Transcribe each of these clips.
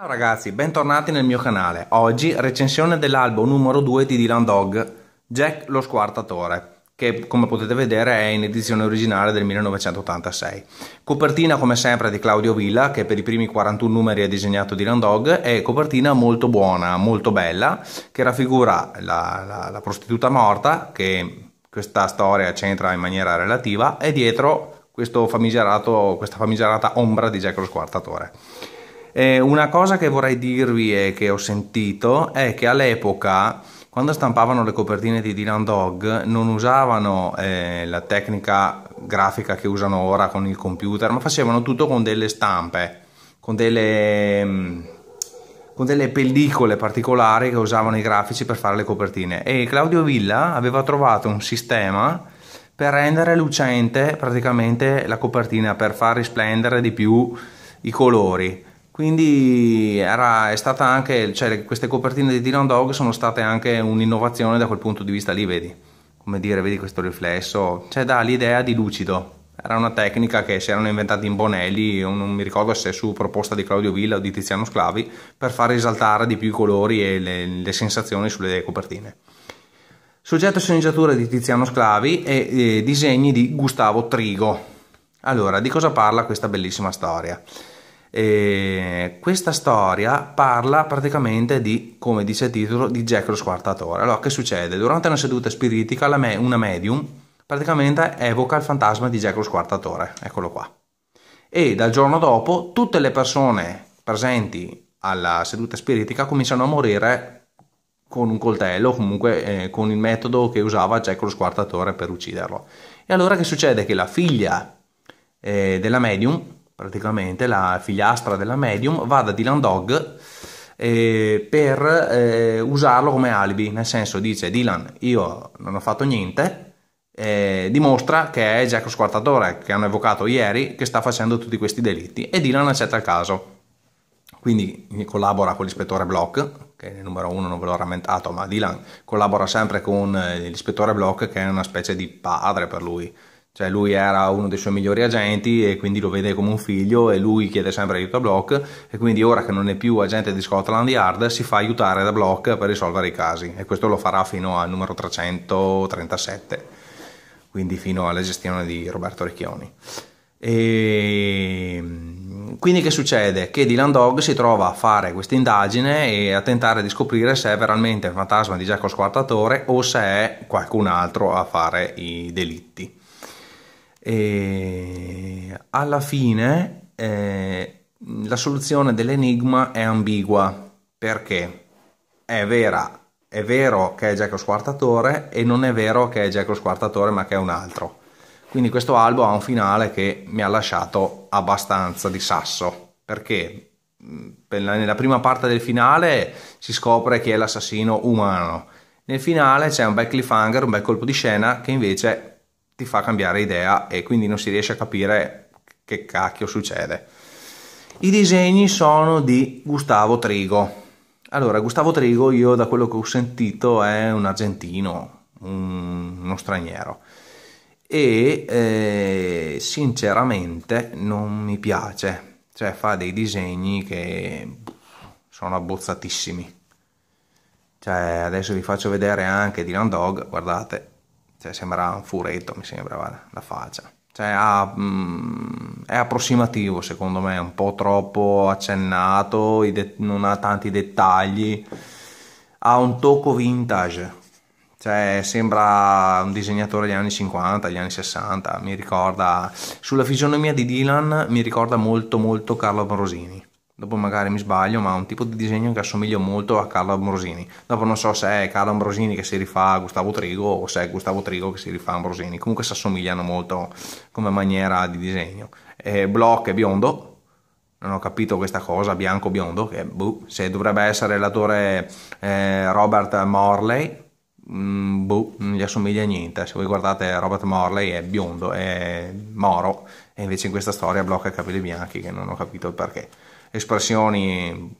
Ciao ragazzi, bentornati nel mio canale. Oggi recensione dell'albo numero 2 di Dylan Dog, Jack lo squartatore, che come potete vedere è in edizione originale del 1986. Copertina come sempre di Claudio Villa, che per i primi 41 numeri ha disegnato Dylan Dog, è copertina molto buona, molto bella, che raffigura la, la, la prostituta morta, che questa storia c'entra in maniera relativa, e dietro famigerato, questa famigerata ombra di Jack lo squartatore eh, una cosa che vorrei dirvi e che ho sentito è che all'epoca quando stampavano le copertine di Dylan Dog non usavano eh, la tecnica grafica che usano ora con il computer, ma facevano tutto con delle stampe, con delle, mm, con delle pellicole particolari che usavano i grafici per fare le copertine. E Claudio Villa aveva trovato un sistema per rendere lucente praticamente la copertina, per far risplendere di più i colori quindi era, è stata anche, cioè, queste copertine di Dylan Dog sono state anche un'innovazione da quel punto di vista lì, vedi? Come dire, vedi questo riflesso? Cioè dà l'idea di lucido. Era una tecnica che si erano inventati in Bonelli, non mi ricordo se su proposta di Claudio Villa o di Tiziano Sclavi, per far risaltare di più i colori e le, le sensazioni sulle copertine. Soggetto e sceneggiatura di Tiziano Sclavi e, e disegni di Gustavo Trigo. Allora, di cosa parla questa bellissima storia? E questa storia parla praticamente di, come dice il titolo, di Jack lo squartatore. Allora, che succede? Durante una seduta spiritica, me, una medium praticamente evoca il fantasma di Jack lo squartatore, eccolo qua. E dal giorno dopo tutte le persone presenti alla seduta spiritica cominciano a morire con un coltello, comunque eh, con il metodo che usava Jack lo squartatore per ucciderlo. E allora che succede? Che la figlia eh, della medium praticamente la figliastra della medium, va da Dylan Dog eh, per eh, usarlo come alibi, nel senso dice Dylan io non ho fatto niente, eh, dimostra che è Jack Squartatore che hanno evocato ieri che sta facendo tutti questi delitti e Dylan accetta il caso. Quindi collabora con l'ispettore Block, che è il numero uno, non ve l'ho rammentato, ma Dylan collabora sempre con eh, l'ispettore Block che è una specie di padre per lui cioè lui era uno dei suoi migliori agenti e quindi lo vede come un figlio e lui chiede sempre aiuto a Block e quindi ora che non è più agente di Scotland Yard si fa aiutare da Block per risolvere i casi e questo lo farà fino al numero 337 quindi fino alla gestione di Roberto Recchioni e ehm, quindi che succede? Che Dylan Dog si trova a fare questa indagine e a tentare di scoprire se è veramente il fantasma di Giacomo Squartatore o se è qualcun altro a fare i delitti e alla fine eh, la soluzione dell'enigma è ambigua perché è vera, è vero che è Jack lo squartatore e non è vero che è Jack lo squartatore ma che è un altro. Quindi questo albo ha un finale che mi ha lasciato abbastanza di sasso, perché nella prima parte del finale si scopre chi è l'assassino umano, nel finale c'è un bel cliffhanger, un bel colpo di scena che invece ti fa cambiare idea e quindi non si riesce a capire che cacchio succede. I disegni sono di Gustavo Trigo. Allora, Gustavo Trigo, io da quello che ho sentito, è un argentino, un, uno straniero. E eh, sinceramente non mi piace, cioè fa dei disegni che sono abbozzatissimi. Cioè, adesso vi faccio vedere anche Dylan Dog, guardate, cioè, sembra un furetto, mi sembra, la faccia. Cioè, ha, mh, mm, è approssimativo, secondo me, un po' troppo accennato, non ha tanti dettagli. Ha un tocco vintage. Cioè, sembra un disegnatore degli anni 50, degli anni 60, mi ricorda... Sulla fisionomia di Dylan mi ricorda molto molto Carlo Ambrosini dopo magari mi sbaglio, ma ha un tipo di disegno che assomiglia molto a Carlo Ambrosini. Dopo non so se è Carlo Ambrosini che si rifà a Gustavo Trigo o se è Gustavo Trigo che si rifà a Ambrosini. Comunque si assomigliano molto come maniera di disegno. E Block è biondo, non ho capito questa cosa, bianco biondo, che buh, se dovrebbe essere l'attore eh, Robert Morley, mh, mm, boh, non gli assomiglia a niente. Se voi guardate Robert Morley è biondo, è moro, e invece in questa storia blocca ha capelli bianchi che non ho capito il perché espressioni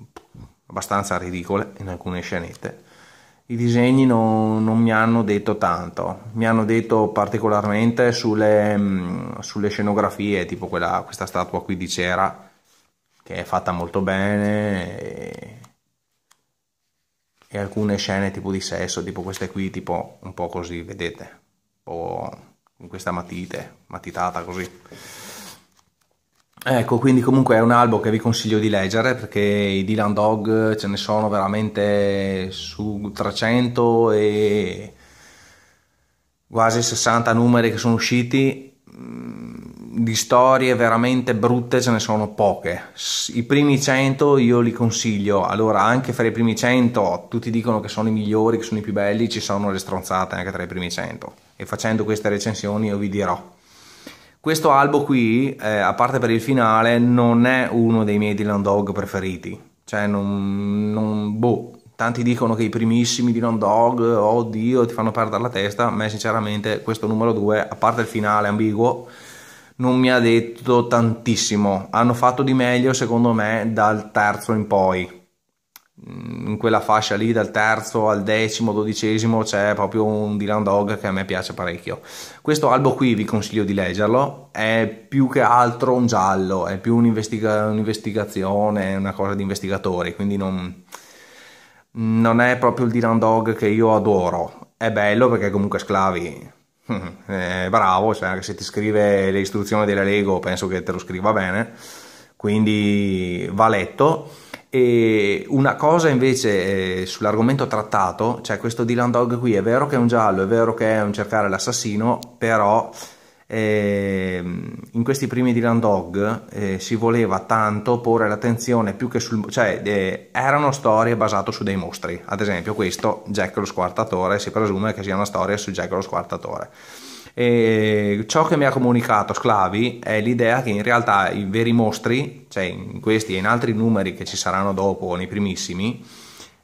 abbastanza ridicole in alcune scenette. I disegni non, non mi hanno detto tanto, mi hanno detto particolarmente sulle, mm, sulle scenografie, tipo quella, questa statua qui di Cera, che è fatta molto bene, e, e alcune scene tipo di sesso, tipo queste qui, tipo un po' così, vedete, un po' con questa matite, matitata così. Ecco, quindi comunque è un albo che vi consiglio di leggere perché i Dylan Dog ce ne sono veramente su 300 e quasi 60 numeri che sono usciti. Mm, di storie veramente brutte ce ne sono poche. I primi 100 io li consiglio. Allora, anche fra i primi 100 tutti dicono che sono i migliori, che sono i più belli, ci sono le stronzate anche tra i primi 100. E facendo queste recensioni io vi dirò questo albo qui, eh, a parte per il finale, non è uno dei miei Dylan Dog preferiti. Cioè, non, non boh, tanti dicono che i primissimi di Non Dog, oddio, ti fanno perdere la testa. A me, sinceramente, questo numero 2, a parte il finale ambiguo, non mi ha detto tantissimo. Hanno fatto di meglio, secondo me, dal terzo in poi in quella fascia lì dal terzo al decimo, dodicesimo c'è proprio un Dylan Dog che a me piace parecchio. Questo albo qui vi consiglio di leggerlo, è più che altro un giallo, è più un'investiga- un'investigazione, una cosa di investigatori, quindi non, non è proprio il Dylan Dog che io adoro. È bello perché comunque Sclavi è bravo, cioè anche se ti scrive le istruzioni della Lego penso che te lo scriva bene, quindi va letto e una cosa invece eh, sull'argomento trattato, cioè questo Dylan Dog qui, è vero che è un giallo, è vero che è un cercare l'assassino, però eh, in questi primi Dylan Dog eh, si voleva tanto porre l'attenzione più che sul... cioè eh, erano storie basate su dei mostri, ad esempio questo Jack lo squartatore, si presume che sia una storia su Jack lo squartatore e ciò che mi ha comunicato Sclavi è l'idea che in realtà i veri mostri, cioè in questi e in altri numeri che ci saranno dopo, nei primissimi,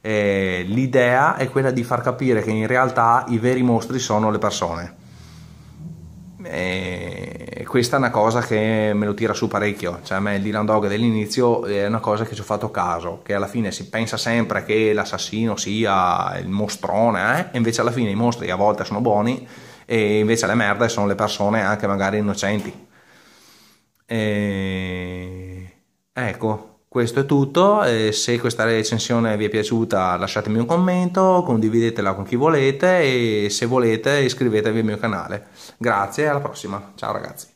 eh, l'idea è quella di far capire che in realtà i veri mostri sono le persone. E questa è una cosa che me lo tira su parecchio, cioè a me il Dylan Dog dell'inizio è una cosa che ci ho fatto caso, che alla fine si pensa sempre che l'assassino sia il mostrone, eh? e invece alla fine i mostri a volte sono buoni, e invece le merde sono le persone anche magari innocenti. E... Ecco, questo è tutto. E se questa recensione vi è piaciuta, lasciatemi un commento, condividetela con chi volete e se volete iscrivetevi al mio canale. Grazie e alla prossima. Ciao ragazzi.